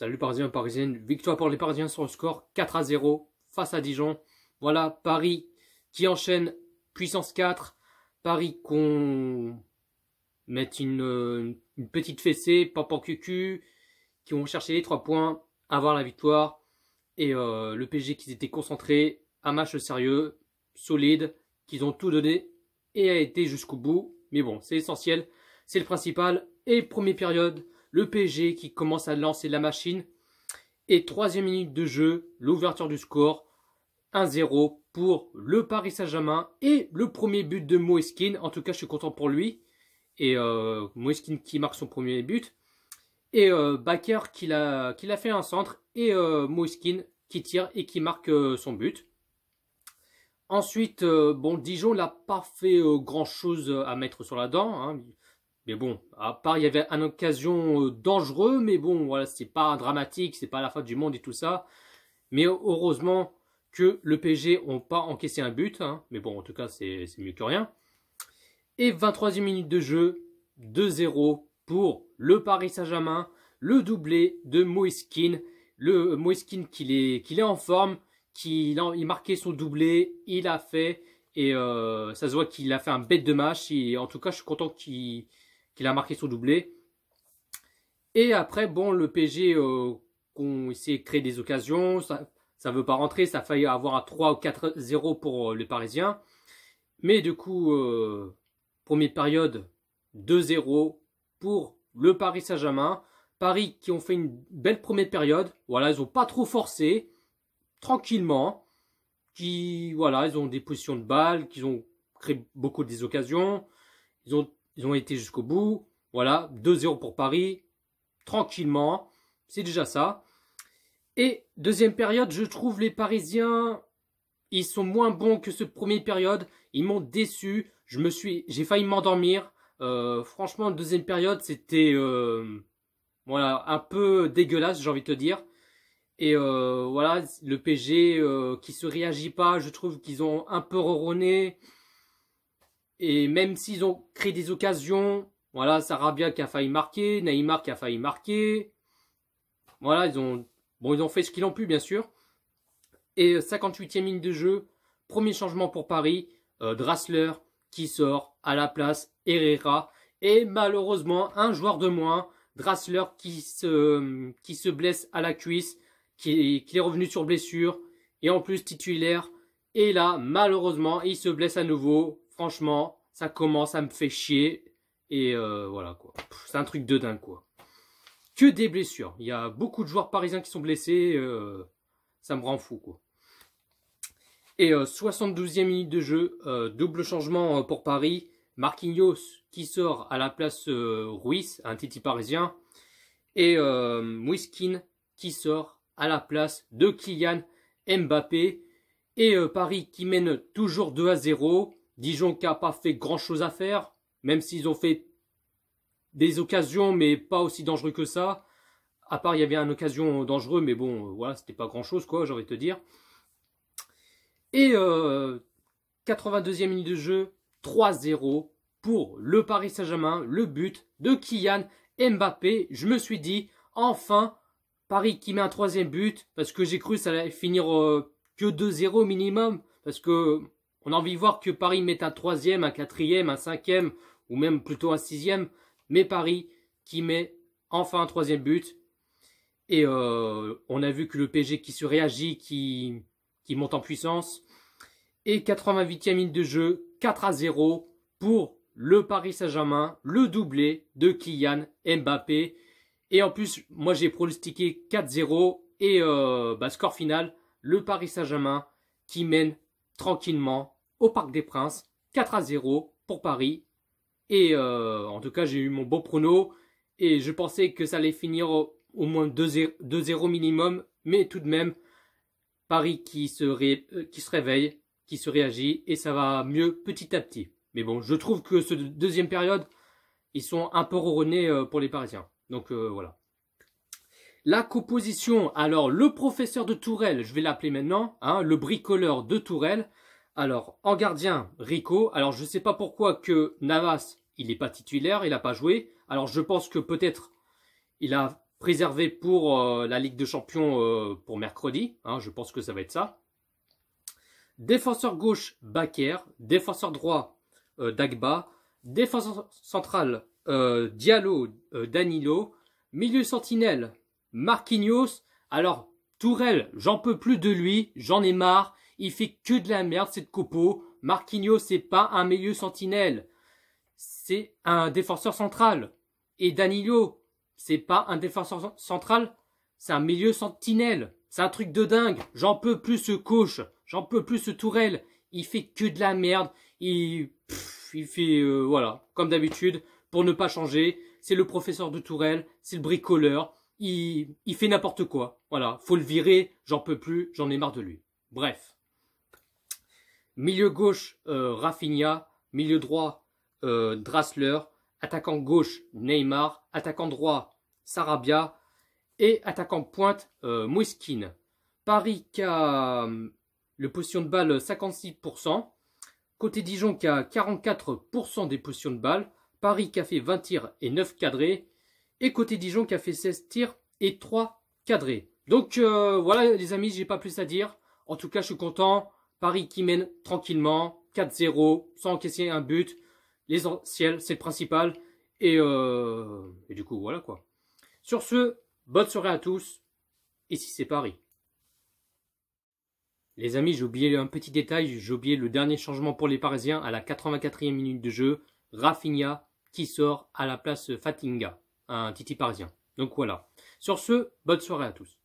Salut Parisiens, Parisienne, Victoire pour les Parisiens sur le score 4 à 0 face à Dijon. Voilà, Paris qui enchaîne puissance 4. Paris qu'on met une, petite fessée, Papa cucu, qui vont chercher les 3 points, avoir la victoire. Et euh, le PG qui était concentré, un match sérieux, solide, qu'ils ont tout donné et a été jusqu'au bout. Mais bon, c'est essentiel, c'est le principal. Et première période, le PSG qui commence à lancer la machine. Et troisième minute de jeu, l'ouverture du score, 1-0 pour le Paris Saint-Germain et le premier but de Moeskin. En tout cas, je suis content pour lui. Et euh, Moeskin qui marque son premier but. Et euh, Baker qui l'a, fait un centre. Et euh, Moeskin qui tire et qui marque euh, son but. Ensuite, euh, bon, Dijon n'a pas fait grand-chose à mettre sur la dent. Hein. Mais bon, à part il y avait une occasion euh, dangereuse, mais bon, voilà, c'est pas dramatique, c'est pas la fin du monde et tout ça. Mais heureusement que le PSG n'ont pas encaissé un but, hein. mais bon, en tout cas, c'est mieux que rien. Et 23e minute de jeu, 2-0 pour le Paris Saint-Germain, le doublé de Moiskin, le euh, Moiskin qui est, est en forme, qu'il il marquait son doublé, il a fait, et euh, ça se voit qu'il a fait un bête de match, et en tout cas, je suis content qu'il a marqué son doublé. Et après, bon, le pg euh, qu'on de créer des occasions, ça veut pas rentrer, ça faille avoir un 3 ou 4-0 pour euh, les Parisiens. Mais du coup, euh, première période, 2-0 pour le Paris Saint-Germain. Paris qui ont fait une belle première période. Voilà, ils ont pas trop forcé, tranquillement. Qui, voilà, ils ont des positions de balle, qu'ils ont créé beaucoup des occasions. Ils ont ils ont été jusqu'au bout. Voilà, 2-0 pour Paris, tranquillement. C'est déjà ça. Et deuxième période, je trouve les Parisiens, ils sont moins bons que ce premier période. Ils m'ont déçu. Je me suis, j'ai failli m'endormir. Euh, franchement, deuxième période, c'était euh, voilà un peu dégueulasse, j'ai envie de te dire. Et euh, voilà, le PG qui se réagit pas, je trouve qu'ils ont un peu ronronné. Et même s'ils ont créé des occasions, voilà, Sarabia qui a failli marquer, Neymar qui a failli marquer. Voilà, ils ont, bon, ils ont fait ce qu'ils ont pu, bien sûr. Et 58e euh, ligne de jeu, premier changement pour Paris, euh, Drasler qui sort à la place Herrera. Et malheureusement, un joueur de moins, Drassler qui se, euh, qui se blesse à la cuisse, qui est revenu sur blessure, et en plus titulaire. Et là, malheureusement, il se blesse à nouveau franchement, ça commence à me faire chier. Et euh, voilà quoi. C'est un truc de dingue quoi. Que des blessures. Il y a beaucoup de joueurs parisiens qui sont blessés. Euh, ça me rend fou quoi. Et 72e euh, minute de jeu, double changement pour Paris. Marquinhos qui sort à la place Ruiz, un titi parisien. Et Mouiskin qui sort à la place de Kylian Mbappé. Et Paris qui mène toujours 2 à 0. Dijon qui n'a pas fait grand-chose à faire, même s'ils ont fait des occasions, mais pas aussi dangereux que ça. À part, il y avait une occasion dangereuse, mais bon, euh, voilà, c'était pas grand-chose, quoi, j'ai envie de te dire. Et 82e euh, minute de jeu, 3-0 pour le Paris Saint-Germain, le but de Kylian Mbappé. Je me suis dit, enfin, Paris qui met un troisième but, parce que j'ai cru que ça allait finir euh, que 2-0 minimum, parce que on a envie de voir que Paris met un troisième, un quatrième, un cinquième, ou même plutôt un sixième, mais Paris qui met enfin un troisième but. Et euh, on a vu que le PG qui se réagit, qui, monte en puissance. Et 88e minute de jeu, 4 à 0 pour le Paris Saint-Germain, le doublé de Kylian Mbappé. Et en plus, moi j'ai pronostiqué 4-0 et euh, bah, score final, le Paris Saint-Germain qui mène tranquillement au Parc des Princes, 4 à 0 pour Paris. Et euh, en tout cas, j'ai eu mon beau prono et je pensais que ça allait finir au, moins 2-0 minimum, mais tout de même, Paris qui se, euh, qui se réveille, qui se réagit et ça va mieux petit à petit. Mais bon, je trouve que ce deuxième période, ils sont un peu ronronnés euh, pour les Parisiens. Donc voilà. La composition, alors le professeur de Tourelle, je vais l'appeler maintenant, hein, le bricoleur de Tourelle. Alors, en gardien, Rico. Alors, je ne sais pas pourquoi que Navas, il n'est pas titulaire, il n'a pas joué. Alors, je pense que peut-être il a préservé pour euh, la Ligue de Champions euh, pour mercredi. Hein, je pense que ça va être ça. Défenseur gauche, Baker. Défenseur droit, euh, Dagba. Défenseur central, Diallo, Danilo. Milieu sentinelle, Marquinhos, alors Tourelle, j'en peux plus de lui, j'en ai marre, il fait que de la merde cette copo. Marquinhos, c'est pas un milieu sentinelle, c'est un défenseur central. Et Danilo, c'est pas un défenseur central, c'est un milieu sentinelle. C'est un truc de dingue. J'en peux plus ce coach, j'en peux plus ce Tourelle. Il fait que de la merde. Il, il fait euh, voilà, comme d'habitude, pour ne pas changer. C'est le professeur de Tourelle, c'est le bricoleur il, fait n'importe quoi. Voilà, faut le virer, j'en peux plus, j'en ai marre de lui. Bref. Milieu gauche, euh, Milieu droit, euh, Attaquant gauche, Neymar. Attaquant droit, Sarabia. Et attaquant pointe, euh, Paris qui a euh, le potion de balle 56%. Côté Dijon qui a 44% des potions de balle. Paris qui a fait 20 tirs et 9 cadrés. Et côté Dijon qui a fait 16 tirs et 3 cadrés. Donc euh, voilà les amis, j'ai pas plus à dire. En tout cas, je suis content. Paris qui mène tranquillement, 4-0, sans encaisser un but. L'essentiel, c'est le principal. Et, euh, et du coup, voilà quoi. Sur ce, bonne soirée à tous. Et si c'est Paris les amis, j'ai oublié un petit détail, j'ai oublié le dernier changement pour les Parisiens à la 84e minute de jeu, Rafinha qui sort à la place Fatinga un Titi parisien. Donc voilà. Sur ce, bonne soirée à tous.